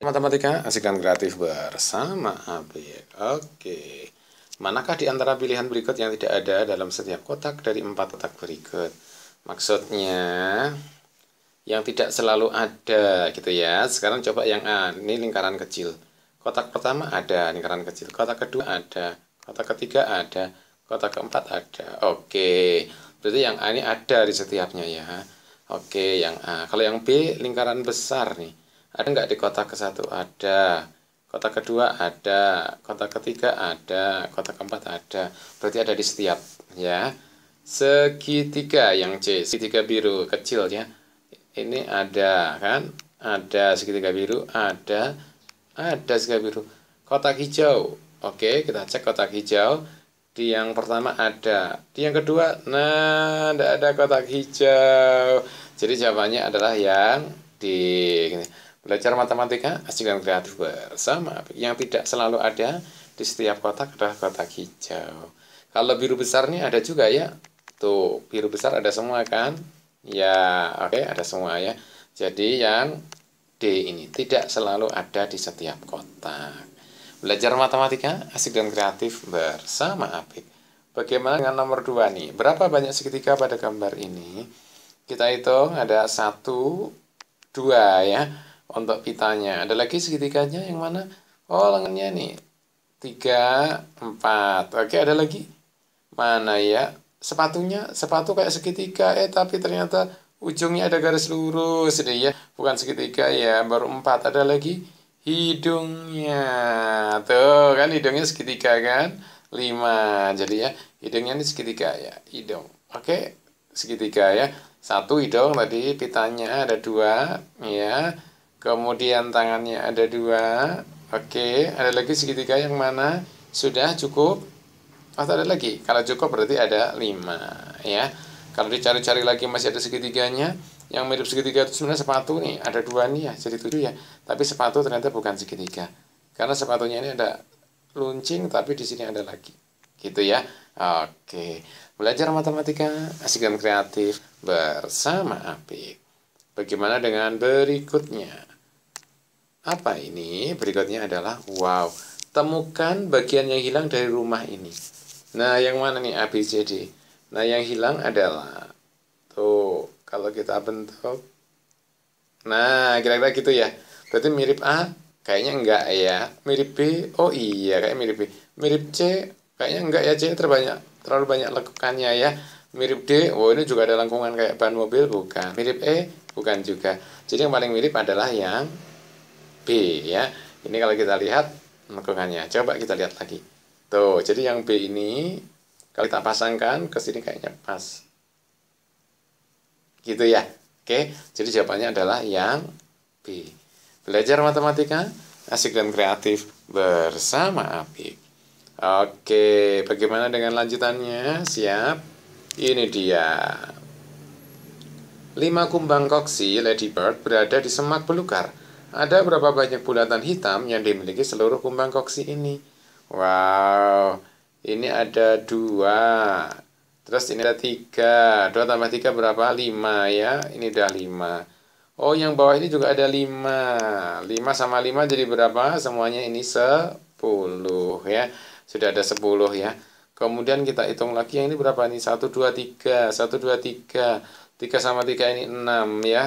Matematika asik dan kreatif bersama Abi. Oke. Manakah di antara pilihan berikut yang tidak ada dalam setiap kotak dari empat kotak berikut? Maksudnya yang tidak selalu ada gitu ya. Sekarang coba yang A, ini lingkaran kecil. Kotak pertama ada lingkaran kecil, kotak kedua ada, kotak ketiga ada, kotak keempat ada. Oke. Berarti yang A ini ada di setiapnya ya. Oke, yang A. Kalau yang B lingkaran besar nih ada nggak di kota ke satu? Ada. kota kedua ada. kota ketiga ada. kota keempat ada. Berarti ada di setiap, ya. Segitiga yang C, segitiga biru kecil ya. Ini ada kan? Ada segitiga biru, ada, ada segitiga biru. kota hijau. Oke, kita cek kota hijau. Di yang pertama ada, di yang kedua, nah, tidak ada kota hijau. Jadi jawabannya adalah yang di. Belajar matematika asik dan kreatif bersama. Yang tidak selalu ada di setiap kotak adalah kotak hijau. Kalau biru besar nih ada juga ya. Tuh, biru besar ada semua kan? Ya, oke okay, ada semua ya. Jadi yang D ini tidak selalu ada di setiap kotak. Belajar matematika asik dan kreatif bersama Apik. Bagaimana dengan nomor 2 nih? Berapa banyak segitiga pada gambar ini? Kita hitung ada 1, 2 ya untuk pitanya. Ada lagi segitiganya yang mana? Oh, lengannya nih. tiga empat Oke, ada lagi? Mana ya? Sepatunya, sepatu kayak segitiga. Eh, tapi ternyata ujungnya ada garis lurus. Jadi ya, bukan segitiga ya, baru empat Ada lagi? Hidungnya. Tuh, kan hidungnya segitiga kan? lima Jadi ya, hidungnya ini segitiga ya. Hidung. Oke, segitiga ya. Satu hidung tadi pitanya ada dua ya kemudian tangannya ada dua oke ada lagi segitiga yang mana sudah cukup atau oh, ada lagi kalau cukup berarti ada lima ya kalau dicari-cari lagi masih ada segitiganya yang mirip segitiga itu sebenarnya sepatu nih ada dua nih ya jadi tujuh ya tapi sepatu ternyata bukan segitiga karena sepatunya ini ada luncing tapi di sini ada lagi gitu ya oke belajar matematika asik dan kreatif bersama Api. bagaimana dengan berikutnya apa ini? Berikutnya adalah wow. Temukan bagian yang hilang dari rumah ini. Nah, yang mana nih ABCD? Nah, yang hilang adalah tuh kalau kita bentuk. Nah, kira-kira gitu ya. Berarti mirip A? Kayaknya enggak ya. Mirip B? Oh iya, kayak mirip B. Mirip C? Kayaknya enggak ya, C terbanyak terlalu banyak lekukannya ya mirip D, oh ini juga ada lengkungan kayak ban mobil bukan. Mirip E bukan juga. Jadi yang paling mirip adalah yang B ya. Ini kalau kita lihat lengkungannya. Coba kita lihat lagi. Tuh, jadi yang B ini kalau kita pasangkan ke sini kayaknya pas. Gitu ya. Oke, jadi jawabannya adalah yang B. Belajar matematika asik dan kreatif bersama Apik. Oke, bagaimana dengan lanjutannya? Siap? Ini dia. Lima kumbang koksi Ladybird berada di semak belukar. Ada berapa banyak bulatan hitam yang dimiliki seluruh kumbang koksi ini? Wow, ini ada dua. Terus ini ada tiga. Dua tambah tiga berapa? Lima ya. Ini udah lima. Oh, yang bawah ini juga ada lima. Lima sama lima jadi berapa? Semuanya ini sepuluh ya. Sudah ada sepuluh ya. Kemudian kita hitung lagi yang ini berapa nih? Satu, dua, tiga. Satu, dua, tiga. Tiga sama tiga ini enam ya.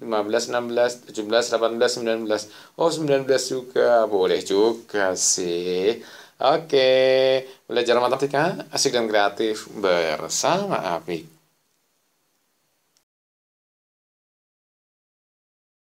15, 16, 17, 18, 19 Oh 19 juga Boleh juga sih Oke Okay. Belajar matematika asik dan kreatif Bersama Apik